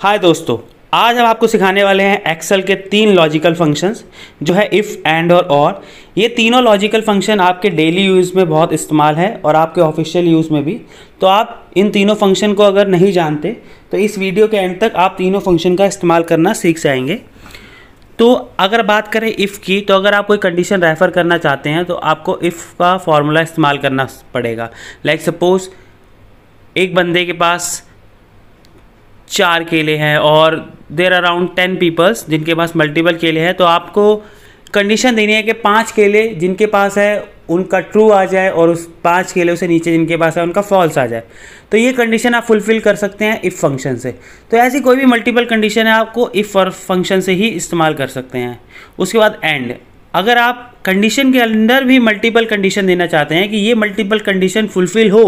हाय दोस्तों आज हम आपको सिखाने वाले हैं एक्सेल के तीन लॉजिकल फंक्शंस जो है इफ़ एंड और और ये तीनों लॉजिकल फंक्शन आपके डेली यूज़ में बहुत इस्तेमाल है और आपके ऑफिशियल यूज़ में भी तो आप इन तीनों फंक्शन को अगर नहीं जानते तो इस वीडियो के एंड तक आप तीनों फंक्शन का इस्तेमाल करना सीख जाएंगे तो अगर बात करें इफ़ की तो अगर आप कोई कंडीशन रेफ़र करना चाहते हैं तो आपको इफ़ का फॉर्मूला इस्तेमाल करना पड़ेगा लाइक like सपोज़ एक बंदे के पास चार केले हैं और देर अराउंड टेन पीपल्स जिनके पास मल्टीपल केले हैं तो आपको कंडीशन देनी है कि पांच केले जिनके पास है उनका ट्रू आ जाए और उस पांच केले से नीचे जिनके पास है उनका फॉल्स आ जाए तो ये कंडीशन आप फुलफिल कर सकते हैं इफ़ फंक्शन से तो ऐसी कोई भी मल्टीपल कंडीशन है आपको इफ़ और फंक्शन से ही इस्तेमाल कर सकते हैं उसके बाद एंड अगर आप कंडीशन के अंदर भी मल्टीपल कंडीशन देना चाहते हैं कि ये मल्टीपल कंडीशन फुलफिल हो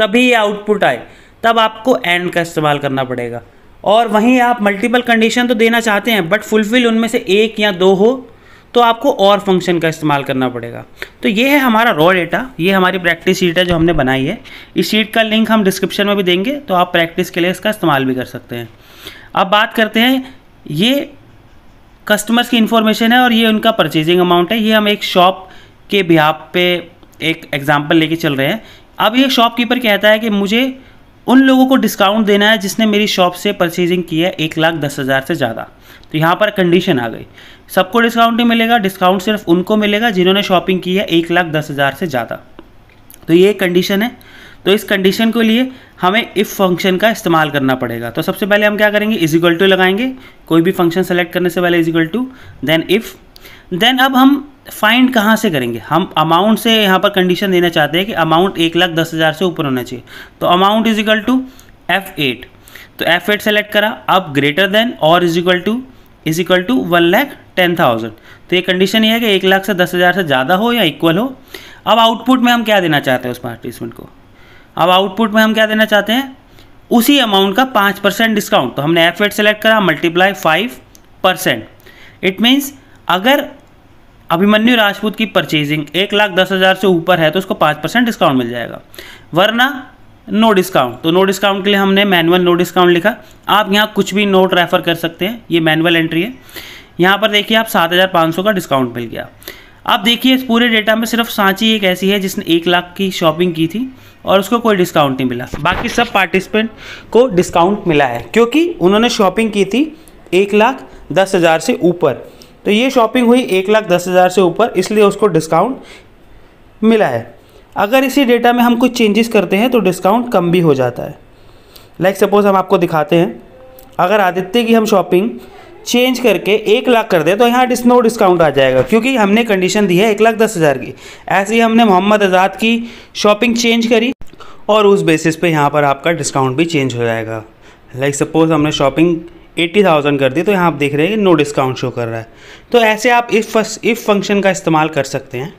तभी ये आउटपुट आए तब आपको एंड का इस्तेमाल करना पड़ेगा और वहीं आप मल्टीपल कंडीशन तो देना चाहते हैं बट फुलफिल उनमें से एक या दो हो तो आपको और फंक्शन का इस्तेमाल करना पड़ेगा तो ये है हमारा रॉ डेटा ये हमारी प्रैक्टिस शीट है जो हमने बनाई है इस शीट का लिंक हम डिस्क्रिप्शन में भी देंगे तो आप प्रैक्टिस के लिए इसका इस्तेमाल भी कर सकते हैं अब बात करते हैं ये कस्टमर्स की इन्फॉर्मेशन है और ये उनका परचेजिंग अमाउंट है ये हम एक शॉप के बिहाब पे एक एग्जाम्पल लेके चल रहे हैं अब ये शॉपकीपर कहता है कि मुझे उन लोगों को डिस्काउंट देना है जिसने मेरी शॉप से परचेजिंग की है एक लाख दस हज़ार से ज़्यादा तो यहाँ पर कंडीशन आ गई सबको डिस्काउंट नहीं मिलेगा डिस्काउंट सिर्फ उनको मिलेगा जिन्होंने शॉपिंग की है एक लाख दस हज़ार से ज़्यादा तो ये कंडीशन है तो इस कंडीशन के लिए हमें इफ़ फंक्शन का इस्तेमाल करना पड़ेगा तो सबसे पहले हम क्या करेंगे इजिकल टू लगाएंगे कोई भी फंक्शन सेलेक्ट करने से पहले is equal to then if then अब हम फाइंड कहाँ से करेंगे हम अमाउंट से यहाँ पर कंडीशन देना चाहते हैं कि अमाउंट एक लाख दस हज़ार से ऊपर होना चाहिए तो amount is equal to F eight तो एफ एट सेलेक्ट करा अब ग्रेटर देन और is equal to is equal to one lakh ten thousand तो ये कंडीशन ये है कि एक लाख से दस हज़ार से ज़्यादा हो या इक्वल हो अब आउटपुट में हम क्या देना चाहते हैं उस पार्टिसिपेंट को अब आउटपुट में हम क्या देना चाहते हैं उसी अमाउंट का पाँच परसेंट डिस्काउंट तो हमने एफ एट सेलेक्ट करा multiply five percent it means अगर अभिमन्यु राजपूत की परचेजिंग एक लाख दस हज़ार से ऊपर है तो उसको पाँच परसेंट डिस्काउंट मिल जाएगा वरना नो डिस्काउंट तो नो डिस्काउंट के लिए हमने मैनुअल नो डिस्काउंट लिखा आप यहाँ कुछ भी नोट रेफर कर सकते हैं ये मैनुअल एंट्री है यहाँ पर देखिए आप सात हज़ार पाँच सौ का डिस्काउंट मिल गया आप देखिए इस पूरे डेटा में सिर्फ सांची एक ऐसी है जिसने एक लाख की शॉपिंग की थी और उसको कोई डिस्काउंट नहीं मिला बाकी सब पार्टिसिपेंट को डिस्काउंट मिला है क्योंकि उन्होंने शॉपिंग की थी एक लाख दस हज़ार से ऊपर तो ये शॉपिंग हुई एक लाख दस हज़ार से ऊपर इसलिए उसको डिस्काउंट मिला है अगर इसी डेटा में हम कुछ चेंजेस करते हैं तो डिस्काउंट कम भी हो जाता है लाइक like सपोज़ हम आपको दिखाते हैं अगर आदित्य की हम शॉपिंग चेंज करके एक लाख कर दें तो यहाँ डिस नो डिस्काउंट आ जाएगा क्योंकि हमने कंडीशन दी है एक लाख दस हज़ार की ऐसे ही हमने मोहम्मद आज़ाद की शॉपिंग चेंज करी और उस बेसिस पे यहाँ पर आपका डिस्काउंट भी चेंज हो जाएगा लाइक like सपोज़ हमने शॉपिंग एट्टी थाउजेंड कर दी तो यहाँ आप देख रहे हैं कि नो डिस्काउंट शो कर रहा है तो ऐसे आप इफ़ इफ़ फंक्शन का इस्तेमाल कर सकते हैं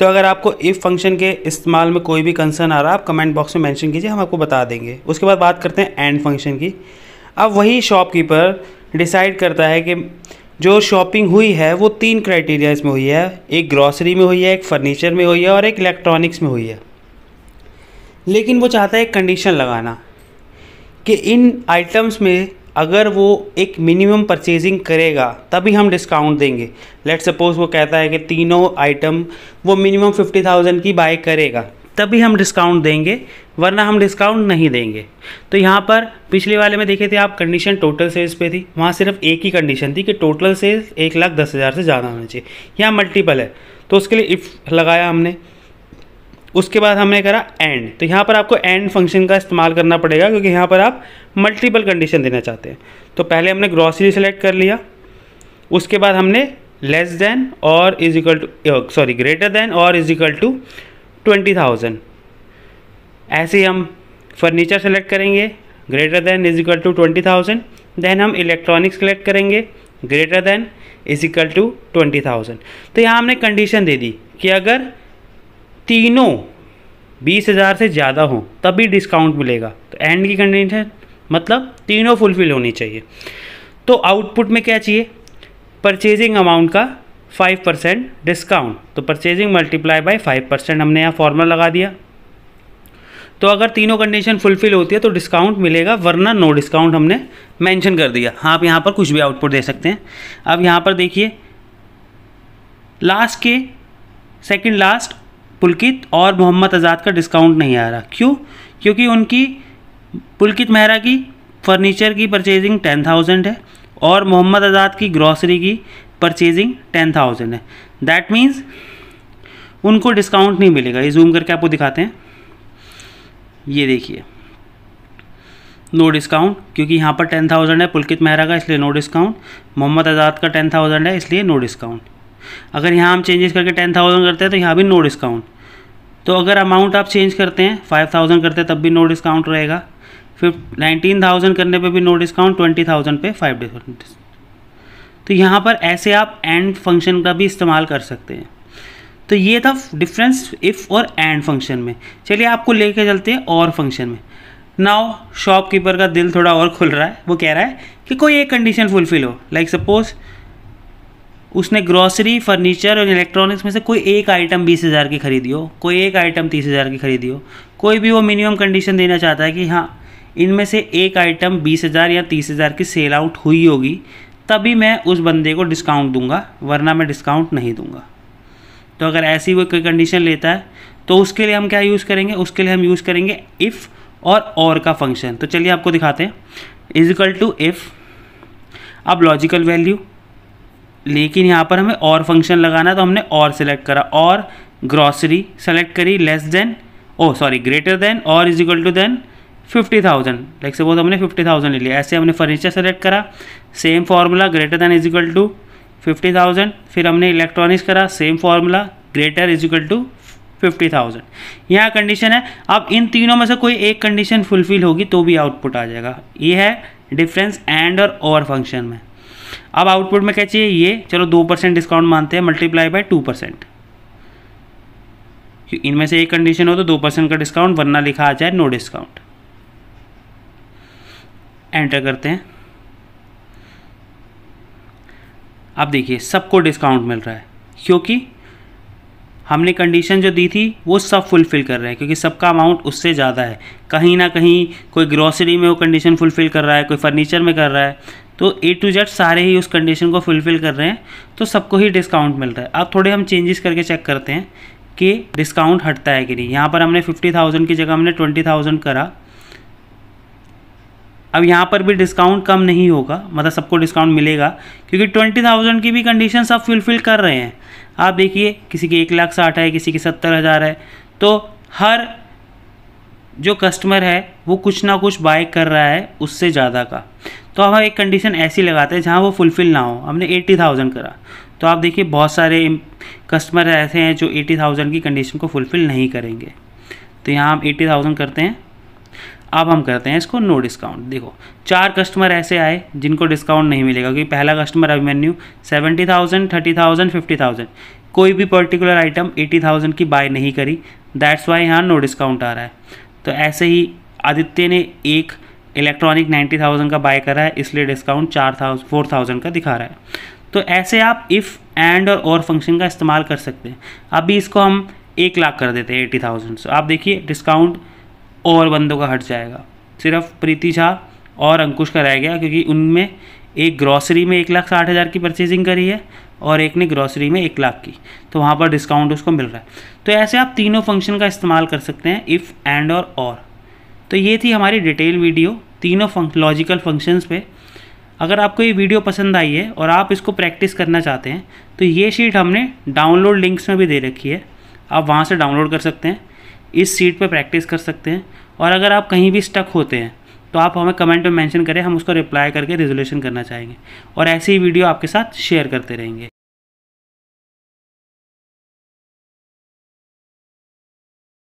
तो अगर आपको इफ़ फंक्शन के इस्तेमाल में कोई भी कंसर्न आ रहा है आप कमेंट बॉक्स में मेंशन कीजिए हम आपको बता देंगे उसके बाद बात करते हैं एंड फंक्शन की अब वही शॉपकीपर डिसाइड करता है कि जो शॉपिंग हुई है वो तीन क्राइटेरियाज में हुई है एक ग्रॉसरी में हुई है एक फर्नीचर में हुई है और एक इलेक्ट्रॉनिक्स में हुई है लेकिन वो चाहता है एक कंडीशन लगाना कि इन आइटम्स में अगर वो एक मिनिमम परचेजिंग करेगा तभी हम डिस्काउंट देंगे लेट सपोज़ वो कहता है कि तीनों आइटम वो मिनिमम फिफ्टी थाउजेंड की बाय करेगा तभी हम डिस्काउंट देंगे वरना हम डिस्काउंट नहीं देंगे तो यहाँ पर पिछले वाले में देखे थे आप कंडीशन टोटल सेल्स पे थी वहाँ सिर्फ एक ही कंडीशन थी कि टोटल सेल्स एक लाख दस हज़ार से ज़्यादा होना चाहिए यहाँ मल्टीपल है तो उसके लिए इफ़ लगाया हमने उसके बाद हमने करा एंड तो यहाँ पर आपको एंड फंक्शन का इस्तेमाल करना पड़ेगा क्योंकि यहाँ पर आप मल्टीपल कंडीशन देना चाहते हैं तो पहले हमने ग्रॉसरी सेलेक्ट कर लिया उसके बाद हमने लेस देन और is equal to sorry greater than और is equal to twenty thousand ऐसे ही हम फर्नीचर सेलेक्ट करेंगे greater than is equal to twenty thousand then हम इलेक्ट्रॉनिक सेलेक्ट करेंगे greater than is equal to twenty thousand तो यहाँ हमने कंडीशन दे दी कि अगर तीनों बीस हज़ार से ज़्यादा हो तभी डिस्काउंट मिलेगा तो एंड की कंडीशन मतलब तीनों फुलफिल होनी चाहिए तो आउटपुट में क्या चाहिए परचेजिंग अमाउंट का फाइव परसेंट डिस्काउंट तो purchasing multiply by five percent हमने यहाँ फॉर्मूला लगा दिया तो अगर तीनों कंडीशन फुलफिल होती है तो डिस्काउंट मिलेगा वरना नो डिस्काउंट हमने मेंशन कर दिया हाँ आप यहाँ पर कुछ भी आउटपुट दे सकते हैं अब यहाँ पर देखिए लास्ट के सेकंड लास्ट पुलकित और मोहम्मद आज़ाद का डिस्काउंट नहीं आ रहा क्यों क्योंकि उनकी पुलकित मेहरा की फर्नीचर की परचेजिंग टेन थाउजेंड है और मोहम्मद आज़ाद की ग्रॉसरी की परचेजिंग टेन थाउजेंड है दैट मीन्स उनको डिस्काउंट नहीं मिलेगा ये जूम करके आपको दिखाते हैं ये देखिए नो डिस्काउंट क्योंकि यहाँ पर टेन थाउजेंड है पुलकित मेहरा का इसलिए नो डिस्काउंट मोहम्मद आज़ाद का टेन थाउजेंड है इसलिए नो डिस्काउंट अगर यहाँ हम चेंजेस करके टेन थाउजेंड करते हैं तो यहाँ भी नो डिस्काउंट तो अगर अमाउंट आप चेंज करते हैं फाइव थाउजेंड करते हैं तब भी नो डिस्काउंट रहेगा फिर नाइनटीन थाउजेंड करने पे भी नो डिस्काउंट ट्वेंटी थाउजेंड पर फाइव डिस्काउंट तो यहाँ पर ऐसे आप एंड फंक्शन का भी इस्तेमाल कर सकते हैं तो ये था डिफरेंस इफ़ और एंड फंक्शन में चलिए आपको कर चलते हैं और फंक्शन में नाउ शॉपकीपर का दिल थोड़ा और खुल रहा है वो कह रहा है कि कोई एक कंडीशन फुलफिल हो लाइक like सपोज़ उसने ग्रॉसरी फर्नीचर और इलेक्ट्रॉनिक्स में से कोई एक आइटम बीस हज़ार की खरीदी हो कोई एक आइटम तीस हज़ार की खरीदी हो कोई भी वो मिनिमम कंडीशन देना चाहता है कि हाँ इनमें से एक आइटम बीस हज़ार या तीस हज़ार की सेल आउट हुई होगी तभी मैं उस बंदे को डिस्काउंट दूंगा वरना मैं डिस्काउंट नहीं दूंगा तो अगर ऐसी वो कोई कंडीशन लेता है तो उसके लिए हम क्या यूज़ करेंगे उसके लिए हम यूज़ करेंगे इफ़ और और का फंक्शन तो चलिए आपको दिखाते हैं इजिकल टू इफ़ अब लॉजिकल वैल्यू लेकिन यहाँ पर हमें और फंक्शन लगाना है तो हमने और सेलेक्ट करा और ग्रॉसरी सेलेक्ट करी less than oh sorry greater than और is equal to then fifty thousand like suppose हमने फिफ्टी थाउजेंड ले लिया ऐसे हमने फर्नीचर सेलेक्ट करा same formula greater than is equal to fifty thousand फिर हमने इलेक्ट्रॉनिक्स करा same formula greater is equal to fifty thousand यहाँ कंडीशन है अब इन तीनों में से कोई एक कंडीशन फुलफिल होगी तो भी आउटपुट आ जाएगा ये है डिफरेंस एंड और ओवर फंक्शन में अब आउटपुट में क्या चाहिए ये चलो दो परसेंट डिस्काउंट मानते हैं मल्टीप्लाई बाय टू परसेंट इनमें से एक कंडीशन हो तो दो परसेंट का डिस्काउंट वरना लिखा आ जाए नो डिस्काउंट एंटर करते हैं अब देखिए सबको डिस्काउंट मिल रहा है क्योंकि हमने कंडीशन जो दी थी वो सब फुलफ़िल कर रहे हैं क्योंकि सबका अमाउंट उससे ज़्यादा है कहीं ना कहीं कोई ग्रॉसरी में वो कंडीशन फुलफ़िल कर रहा है कोई फर्नीचर में कर रहा है तो ए टू जेड सारे ही उस कंडीशन को फुलफिल कर रहे हैं तो सबको ही डिस्काउंट मिल रहा है अब थोड़े हम चेंजेस करके चेक करते हैं कि डिस्काउंट हटता है कि नहीं यहाँ पर हमने फिफ्टी थाउजेंड की जगह हमने ट्वेंटी थाउजेंड करा अब यहाँ पर भी डिस्काउंट कम नहीं होगा मतलब सबको डिस्काउंट मिलेगा क्योंकि ट्वेंटी थाउजेंड की भी कंडीशन सब फुलफिल कर रहे हैं आप देखिए किसी की एक लाख साठ है किसी की सत्तर हज़ार है तो हर जो कस्टमर है वो कुछ ना कुछ बाय कर रहा है उससे ज़्यादा का तो अब हम एक कंडीशन ऐसी लगाते हैं जहाँ वो फुलफ़िल ना हो हमने एट्टी थाउजेंड करा तो आप देखिए बहुत सारे कस्टमर ऐसे हैं जो एट्टी थाउजेंड की कंडीशन को फुलफ़िल नहीं करेंगे तो यहाँ हम एट्टी थाउजेंड करते हैं अब हम करते हैं इसको नो डिस्काउंट देखो चार कस्टमर ऐसे आए जिनको डिस्काउंट नहीं मिलेगा क्योंकि पहला customer Abhimanyu seventy thousand thirty thousand fifty thousand कोई भी पर्टिकुलर आइटम एटी थाउजेंड की बाय नहीं करी दैट्स वाई यहाँ नो डिस्काउंट आ रहा है तो ऐसे ही आदित्य ने एक इलेक्ट्रॉनिक नाइन्टी थाउजेंड का बाय करा है इसलिए डिस्काउंट चार थाउजेंड फोर थाउजेंड का दिखा रहा है तो ऐसे आप इफ़ एंड और और फंक्शन का इस्तेमाल कर सकते हैं अभी इसको हम एक लाख कर देते हैं एटी थाउजेंड सो तो आप देखिए डिस्काउंट और बंदों का हट जाएगा सिर्फ प्रीति शाह और अंकुश का रह गया क्योंकि उनमें एक ग्रॉसरी में एक लाख साठ हज़ार की परचेजिंग करी है और एक ने ग्रॉसरी में एक लाख की तो वहाँ पर डिस्काउंट उसको मिल रहा है तो ऐसे आप तीनों फंक्शन का इस्तेमाल कर सकते हैं इफ़ एंड और और तो ये थी हमारी डिटेल वीडियो तीनों फंक लॉजिकल फंक्शंस पे अगर आपको ये वीडियो पसंद आई है और आप इसको प्रैक्टिस करना चाहते हैं तो ये शीट हमने डाउनलोड लिंक्स में भी दे रखी है आप वहाँ से डाउनलोड कर सकते हैं इस सीट पर प्रैक्टिस कर सकते हैं और अगर आप कहीं भी स्टक होते हैं तो आप हमें कमेंट में मैंशन करें हम उसको रिप्लाई करके रेजोल्यूशन करना चाहेंगे और ऐसी ही वीडियो आपके साथ शेयर करते रहेंगे